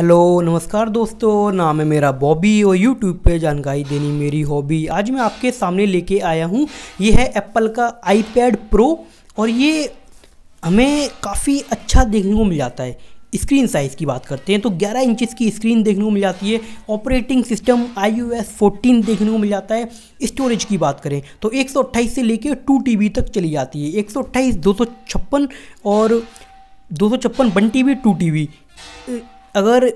hello नमस्कार दोस्तों नाम है मेरा बॉबी और यूट्यूब पे जानकारी देनी मेरी हॉबी आज मैं आपके सामने लेके आया हूँ ये है एप्पल का आईपैड प्रो और ये हमें काफ़ी अच्छा देखने को मिल जाता है स्क्रीन साइज़ की बात करते हैं तो 11 इंचेस की स्क्रीन देखने को मिल जाती है ऑपरेटिंग सिस्टम आई 14 देखने को मिल जाता है स्टोरेज की बात करें तो एक से लेकर 2 टीबी तक चली जाती है एक सौ और दो सौ छप्पन one T B two T B अगर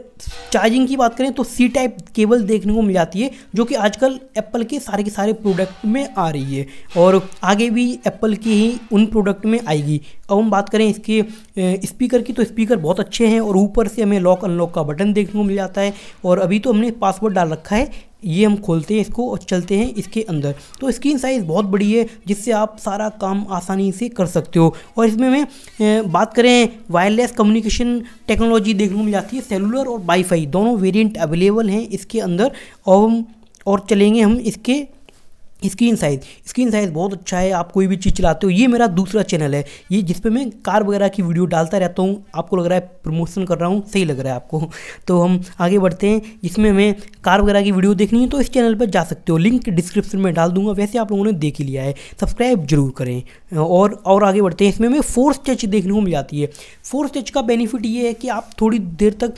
चार्जिंग की बात करें तो सी टाइप केबल देखने को मिल जाती है जो कि आजकल एप्पल के सारे के सारे प्रोडक्ट में आ रही है और आगे भी एप्पल की ही उन प्रोडक्ट में आएगी अब हम बात करें इसके स्पीकर की तो स्पीकर बहुत अच्छे हैं और ऊपर से हमें लॉक अनलॉक का बटन देखने को मिल जाता है और अभी तो हमने पासवर्ड डाल रखा है ये हम खोलते हैं इसको और चलते हैं इसके अंदर तो स्क्रीन साइज़ बहुत बड़ी है जिससे आप सारा काम आसानी से कर सकते हो और इसमें मैं बात करें वायरलेस कम्युनिकेशन टेक्नोलॉजी देखने को मिल जाती है सेलुलर और वाईफाई दोनों वेरिएंट अवेलेबल हैं इसके अंदर और और चलेंगे हम इसके स्क्रीन साइज़ स्क्रीन साइज़ बहुत अच्छा है आप कोई भी चीज़ चलाते हो ये मेरा दूसरा चैनल है ये जिस पे मैं कार वगैरह की वीडियो डालता रहता हूँ आपको लग रहा है प्रमोशन कर रहा हूँ सही लग रहा है आपको तो हम आगे बढ़ते हैं इसमें मैं कार वगैरह की वीडियो देखनी है तो इस चैनल पर जा सकते हो लिंक डिस्क्रिप्शन में डाल दूंगा वैसे आप लोगों ने देख ही लिया है सब्सक्राइब जरूर करें और और आगे बढ़ते हैं इसमें हमें फोर्स टच देखने को मिल जाती है फोर्स टच का बेनिफिट ये है कि आप थोड़ी देर तक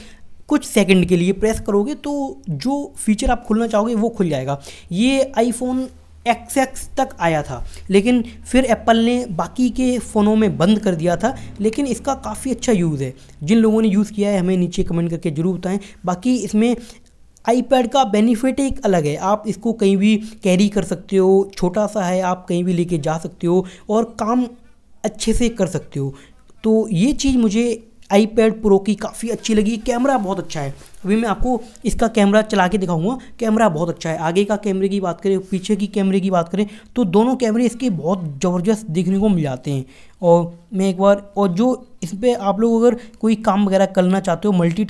कुछ सेकंड के लिए प्रेस करोगे तो जो फीचर आप खुलना चाहोगे वो खुल जाएगा ये आईफोन एक्स एक्स तक आया था लेकिन फिर एप्पल ने बाकी के फ़ोनों में बंद कर दिया था लेकिन इसका काफ़ी अच्छा यूज़ है जिन लोगों ने यूज़ किया है हमें नीचे कमेंट करके ज़रूर बताएं बाकी इसमें आईपैड का बेनिफिट एक अलग है आप इसको कहीं भी कैरी कर सकते हो छोटा सा है आप कहीं भी लेके जा सकते हो और काम अच्छे से कर सकते हो तो ये चीज़ मुझे आईपैड प्रो की काफ़ी अच्छी लगी कैमरा बहुत अच्छा है अभी मैं आपको इसका कैमरा चला के दिखाऊंगा कैमरा बहुत अच्छा है आगे का कैमरे की बात करें पीछे की कैमरे की बात करें तो दोनों कैमरे इसके बहुत ज़बरदस्त देखने को मिल जाते हैं और मैं एक बार और जो इस पर आप लोग अगर कोई काम वगैरह करना चाहते हो मल्टी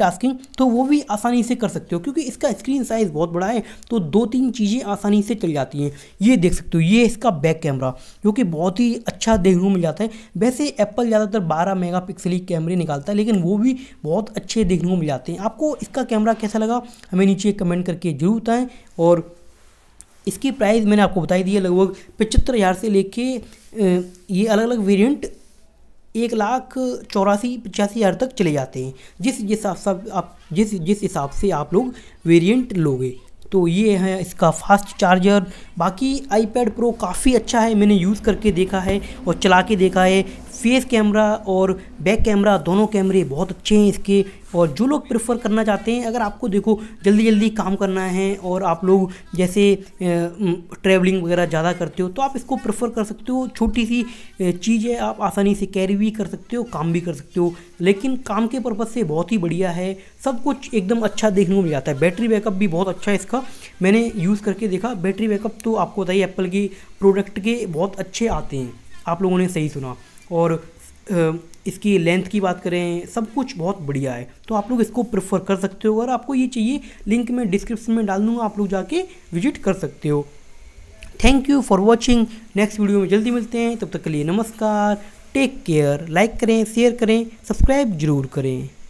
तो वो भी आसानी से कर सकते हो क्योंकि इसका स्क्रीन साइज़ बहुत बड़ा है तो दो तीन चीज़ें आसानी से चल जाती हैं ये देख सकते हो ये इसका बैक कैमरा जो कि बहुत ही अच्छा देखने को मिल जाता है वैसे एप्पल ज़्यादातर बारह मेगा ही कैमरे निकालता है लेकिन वो भी बहुत अच्छे देखने को मिल जाते हैं आपको इसका कैमरा कैसा लगा हमें नीचे कमेंट करके जरूर बताएँ और इसकी प्राइस मैंने आपको बताई दी है लगभग पचहत्तर हज़ार से लेके ये अलग अलग वेरिएंट एक लाख चौरासी पचासी हज़ार तक चले जाते हैं जिस जिस हिसाब आप जिस जिस हिसाब से आप लोग वेरिएंट लोगे तो ये है इसका फास्ट चार्जर बाकी आईपैड प्रो काफ़ी अच्छा है मैंने यूज़ करके देखा है और चला के देखा है फेस कैमरा और बैक कैमरा दोनों कैमरे बहुत अच्छे हैं इसके और जो लोग प्रेफर करना चाहते हैं अगर आपको देखो जल्दी जल्दी काम करना है और आप लोग जैसे ट्रैवलिंग वगैरह ज़्यादा करते हो तो आप इसको प्रेफर कर सकते हो छोटी सी चीज़ है आप आसानी से कैरी भी कर सकते हो काम भी कर सकते हो लेकिन काम के पर्पज़ से बहुत ही बढ़िया है सब कुछ एकदम अच्छा देखने को मिल जाता है बैटरी बैकअप भी बहुत अच्छा है इसका मैंने यूज़ करके देखा बैटरी बैकअप तो आपको बताइए एप्पल के प्रोडक्ट के बहुत अच्छे आते हैं आप लोगों ने सही सुना और इसकी लेंथ की बात करें सब कुछ बहुत बढ़िया है तो आप लोग इसको प्रेफर कर सकते हो अगर आपको ये चाहिए लिंक मैं डिस्क्रिप्शन में डाल दूँगा आप लोग जाके विजिट कर सकते हो thank you for watching next video में जल्दी मिलते हैं तब तक के लिए नमस्कार टेक केयर लाइक करें शेयर करें सब्सक्राइब जरूर करें